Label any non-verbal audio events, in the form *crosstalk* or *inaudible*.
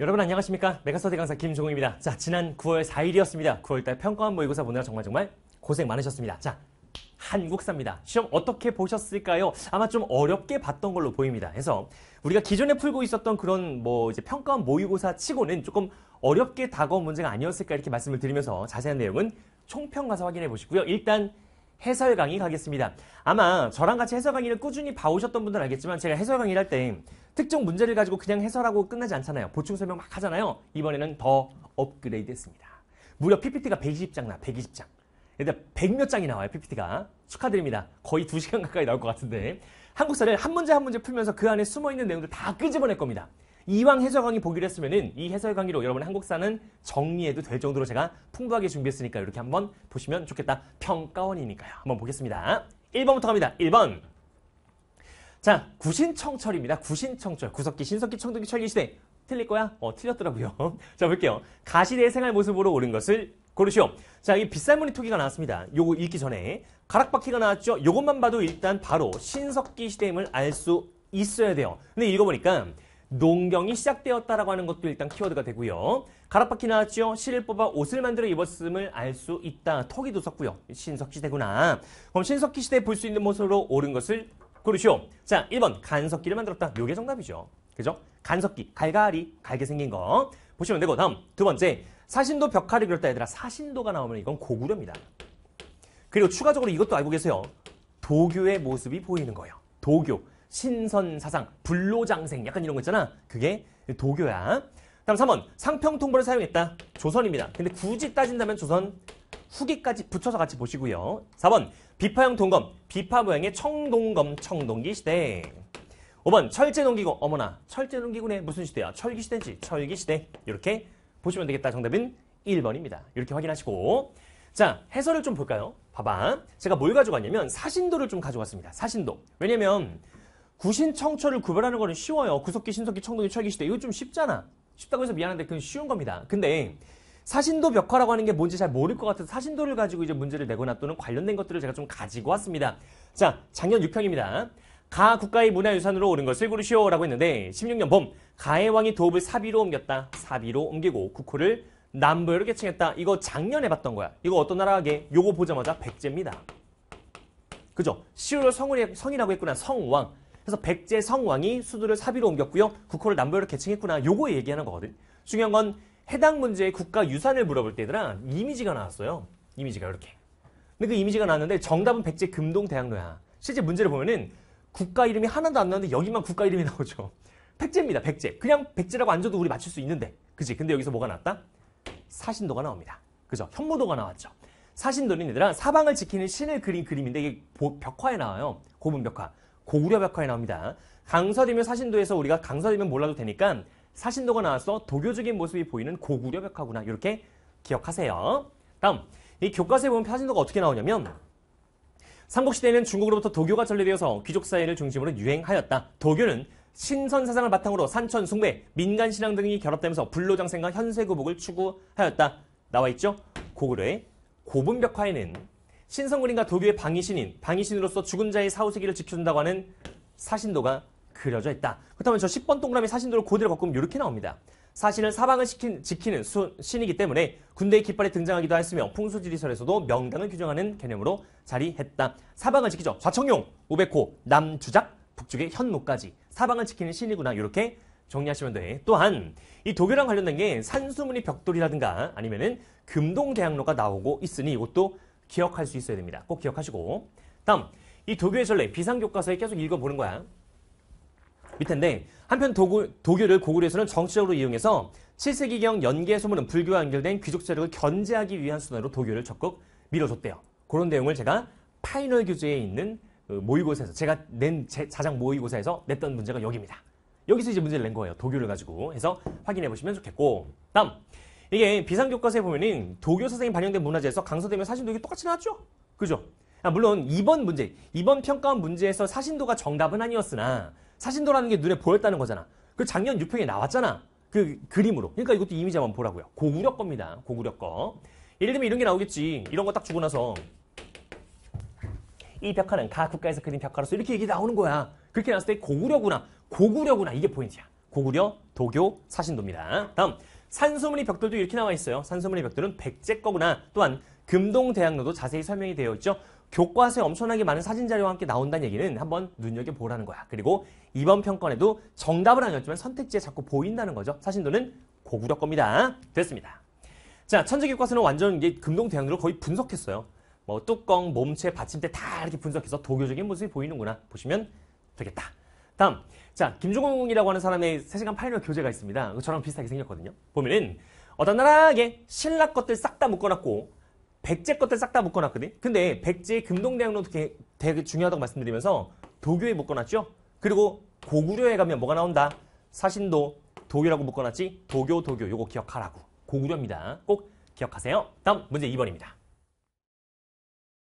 여러분 안녕하십니까 메가스터디 강사 김종욱입니다 자 지난 9월 4일이었습니다 9월달 평가원 모의고사 보느라 정말 정말 고생 많으셨습니다 자 한국사입니다 시험 어떻게 보셨을까요? 아마 좀 어렵게 봤던 걸로 보입니다 그래서 우리가 기존에 풀고 있었던 그런 뭐 이제 평가원 모의고사 치고는 조금 어렵게 다가온 문제가 아니었을까 이렇게 말씀을 드리면서 자세한 내용은 총평 가서 확인해 보시고요 일단 해설 강의 가겠습니다. 아마 저랑 같이 해설 강의를 꾸준히 봐오셨던 분들은 알겠지만 제가 해설 강의를 할 때 특정 문제를 가지고 그냥 해설하고 끝나지 않잖아요. 보충 설명 막 하잖아요. 이번에는 더 업그레이드 했습니다. 무려 PPT가 120장 나, 120장. 100몇 장이 나와요, PPT가. 축하드립니다. 거의 2시간 가까이 나올 것 같은데. 한국사를 한 문제 한 문제 풀면서 그 안에 숨어있는 내용들 다 끄집어낼 겁니다. 이왕 해설 강의 보기로 했으면은 이 해설 강의로 여러분 한국사는 정리해도 될 정도로 제가 풍부하게 준비했으니까 이렇게 한번 보시면 좋겠다. 평가원이니까요. 한번 보겠습니다. 1번부터 갑니다. 1번. 자, 구신청철입니다. 구신청철. 구석기, 신석기, 청동기, 철기 시대. 틀릴 거야? 어, 틀렸더라고요. *laughs* 자, 볼게요. 가시대의 생활 모습으로 오른 것을 고르시오. 자, 이 빗살 무늬토기가 나왔습니다. 요거 읽기 전에 가락바퀴가 나왔죠? 요것만 봐도 일단 바로 신석기 시대임을 알 수 있어야 돼요. 근데 읽어보니까 농경이 시작되었다라고 하는 것도 일단 키워드가 되고요. 가락바퀴 나왔죠? 실을 뽑아 옷을 만들어 입었음을 알 수 있다. 턱기도 섰고요. 신석기 시대구나. 그럼 신석기 시대에 볼 수 있는 모습으로 옳은 것을 고르시오. 자, 1번 간석기를 만들었다. 요게 정답이죠. 그죠? 간석기, 갈갈이, 갈게 생긴 거. 보시면 되고 다음 두 번째 사신도 벽화를 그렸다 얘들아 사신도가 나오면 이건 고구려입니다. 그리고 추가적으로 이것도 알고 계세요. 도교의 모습이 보이는 거예요. 도교. 신선 사상, 불로장생 약간 이런 거 있잖아. 그게 도교야. 다음 3번 상평 통보를 사용했다. 조선입니다. 근데 굳이 따진다면 조선 후기까지 붙여서 같이 보시고요. 4번 비파형 동검, 비파 모양의 청동검, 청동기 시대. 5번 철제 농기구, 어머나 철제 농기구네 무슨 시대야? 철기 시대지, 철기 시대. 이렇게 보시면 되겠다. 정답은 1번입니다. 이렇게 확인하시고 자 해설을 좀 볼까요? 봐봐. 제가 뭘가져갔냐면 사신도를 좀 가져왔습니다. 사신도. 왜냐면 구신청처를 구별하는 거는 쉬워요. 구석기, 신석기, 청동기, 철기시대. 이거 좀 쉽잖아. 쉽다고 해서 미안한데 그건 쉬운 겁니다. 근데 사신도 벽화라고 하는 게 뭔지 잘 모를 것 같아서 사신도를 가지고 이제 문제를 내거나 또는 관련된 것들을 제가 좀 가지고 왔습니다. 자, 작년 6평입니다가 국가의 문화유산으로 오른 것을 고르시오라고 했는데 16년 봄 가의 왕이 도읍을 사비로 옮겼다. 사비로 옮기고 국호를 남부로 개칭했다. 이거 작년에 봤던 거야. 이거 어떤 나라게? 에 요거 보자마자 백제입니다. 그죠? 시0월 성이라고 했구나. 성왕. 그래서 백제 성왕이 수도를 사비로 옮겼고요. 국호를 남부로 개칭했구나. 요거 얘기하는 거거든. 중요한 건 해당 문제의 국가 유산을 물어볼 때들라 이미지가 나왔어요. 이미지가 이렇게. 근데 그 이미지가 나왔는데 정답은 백제 금동대학로야. 실제 문제를 보면은 국가 이름이 하나도 안 나오는데 여기만 국가 이름이 *laughs* 나오죠. 백제입니다. 백제. 그냥 백제라고 안 줘도 우리 맞출 수 있는데. 그지 근데 여기서 뭐가 나왔다? 사신도가 나옵니다. 그죠? 현무도가 나왔죠. 사신도는 얘들아 사방을 지키는 신을 그린 그림인데 이게 벽화에 나와요. 고분 벽화. 고구려벽화에 나옵니다. 강서대면 사신도에서 우리가 강서대면 몰라도 되니까 사신도가 나와서 도교적인 모습이 보이는 고구려벽화구나 이렇게 기억하세요. 다음 이 교과서에 보면 사신도가 어떻게 나오냐면 삼국시대에는 중국으로부터 도교가 전래되어서 귀족 사회를 중심으로 유행하였다. 도교는 신선 사상을 바탕으로 산천, 숭배, 민간 신앙 등이 결합되면서 불로장생과 현세구복을 추구하였다. 나와 있죠? 고구려의 고분벽화에는 신성군인과 도교의 방위신인, 방위신으로서 죽은 자의 사후세계를 지켜준다고 하는 사신도가 그려져 있다. 그렇다면 저 10번 동그라미 사신도를 고대로 바꾸면 이렇게 나옵니다. 사신은 사방을 지킨, 지키는 수, 신이기 때문에 군대의 깃발에 등장하기도 했으며 풍수지리설에서도 명당을 규정하는 개념으로 자리했다. 사방을 지키죠. 좌청룡, 오백호, 남주작, 북쪽의 현무까지 사방을 지키는 신이구나 이렇게 정리하시면 돼. 또한 이 도교랑 관련된 게 산수무늬 벽돌이라든가 아니면은 금동대학로가 나오고 있으니 이것도 기억할 수 있어야 됩니다. 꼭 기억하시고 다음 이 도교의 전례 비상교과서에 계속 읽어보는 거야. 밑에인데 한편 도교, 도교를 고구려에서는 정치적으로 이용해서 7세기경 연계 소문은 불교와 연결된 귀족 세력을 견제하기 위한 수단으로 도교를 적극 밀어줬대요. 그런 내용을 제가 파이널 교재에 있는 그 모의고사에서 제가 낸 제, 자작 모의고사에서 냈던 문제가 여기입니다. 여기서 이제 문제를 낸 거예요. 도교를 가지고 해서 확인해 보시면 좋겠고 다음 이게 비상교과서에 보면은 도교 선생이 반영된 문화재에서 강서대면 사신도 이게 똑같이 나왔죠? 그죠? 아, 물론 이번 문제, 이번 평가원 문제에서 사신도가 정답은 아니었으나 사신도라는 게 눈에 보였다는 거잖아. 그 작년 6평에 나왔잖아. 그 그림으로. 그러니까 이것도 이미지 한번 보라고요. 고구려 겁니다. 고구려 거. 예를 들면 이런 게 나오겠지. 이런 거 딱 주고 나서 이 벽화는 각 국가에서 그린 벽화로서 이렇게 얘기 나오는 거야. 그렇게 나왔을 때 고구려구나. 고구려구나. 이게 포인트야. 고구려, 도교, 사신도입니다. 다음. 산소문이 벽돌도 이렇게 나와 있어요. 산소문이 벽돌은 백제 거구나. 또한 금동대학로도 자세히 설명이 되어 있죠. 교과서에 엄청나게 많은 사진 자료와 함께 나온다는 얘기는 한번 눈여겨보라는 거야. 그리고 이번 평가에도 정답은 아니었지만 선택지에 자꾸 보인다는 거죠. 사신도는 고구려 겁니다. 됐습니다. 자, 천재 교과서는 완전 이게 금동대학로를 거의 분석했어요. 뭐 뚜껑, 몸체, 받침대 다 이렇게 분석해서 도교적인 모습이 보이는구나. 보시면 되겠다. 다음. 자, 김종공이라고 하는 사람의 3시간 8년 교재가 있습니다. 저랑 비슷하게 생겼거든요. 보면은 어단나라게 신라 것들 싹 다 묶어놨고 백제 것들 싹 다 묶어놨거든. 근데 백제 금동대학로 되게, 되게 중요하다고 말씀드리면서 도교에 묶어놨죠. 그리고 고구려에 가면 뭐가 나온다? 사신도 도교라고 묶어놨지? 도교 도교 요거 기억하라고. 고구려입니다. 꼭 기억하세요. 다음 문제 2번입니다.